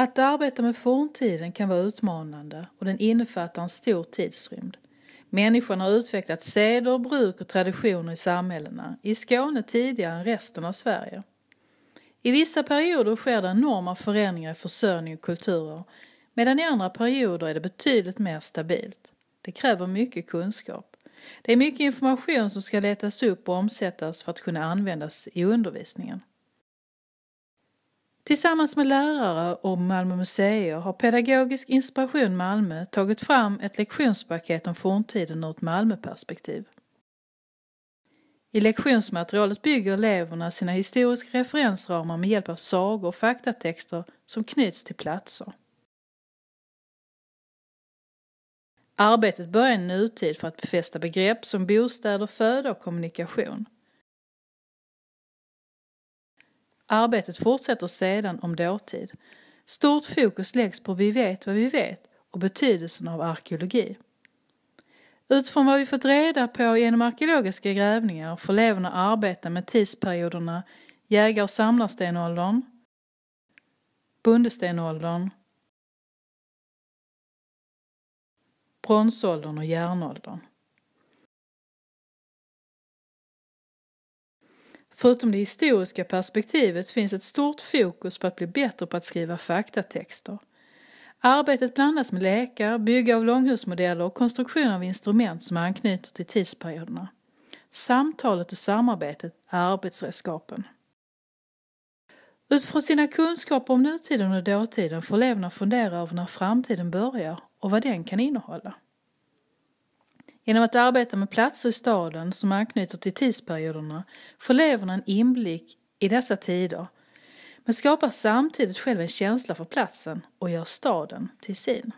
Att arbeta med forntiden kan vara utmanande och den innefattar en stor tidsrymd. Människan har utvecklat seder, bruk och traditioner i samhällena, i Skåne tidigare än resten av Sverige. I vissa perioder sker det enorma förändringar i försörjning och kulturer medan i andra perioder är det betydligt mer stabilt. Det kräver mycket kunskap. Det är mycket information som ska letas upp och omsättas för att kunna användas i undervisningen. Tillsammans med lärare och Malmö museer har Pedagogisk inspiration Malmö tagit fram ett lektionspaket om forntiden ur ett Malmöperspektiv. I lektionsmaterialet bygger eleverna sina historiska referensramar med hjälp av sagor och faktatexter som knyts till platser. Arbetet börjar i nutid för att befästa begrepp som bostäder, föda och kommunikation. Arbetet fortsätter sedan om dåtid. Stort fokus läggs på vi vet vad vi vet och betydelsen av arkeologi. Utifrån vad vi fått reda på genom arkeologiska grävningar får eleverna arbeta med tidsperioderna jägar och samlarstenåldern, bondestenåldern, bronsåldern och järnåldern. Förutom det historiska perspektivet finns ett stort fokus på att bli bättre på att skriva faktatexter. Arbetet blandas med lekar, bygge av långhusmodeller och konstruktion av instrument som anknyter till tidsperioderna. Samtalet och samarbetet är arbetsredskapen. Utifrån sina kunskaper om nutiden och dåtiden får eleverna fundera över när framtiden börjar och vad den kan innehålla. Genom att arbeta med platser i staden som anknyter till tidsperioderna får eleverna en inblick i dessa tider men skapar samtidigt själv en känsla för platsen och gör staden till sin.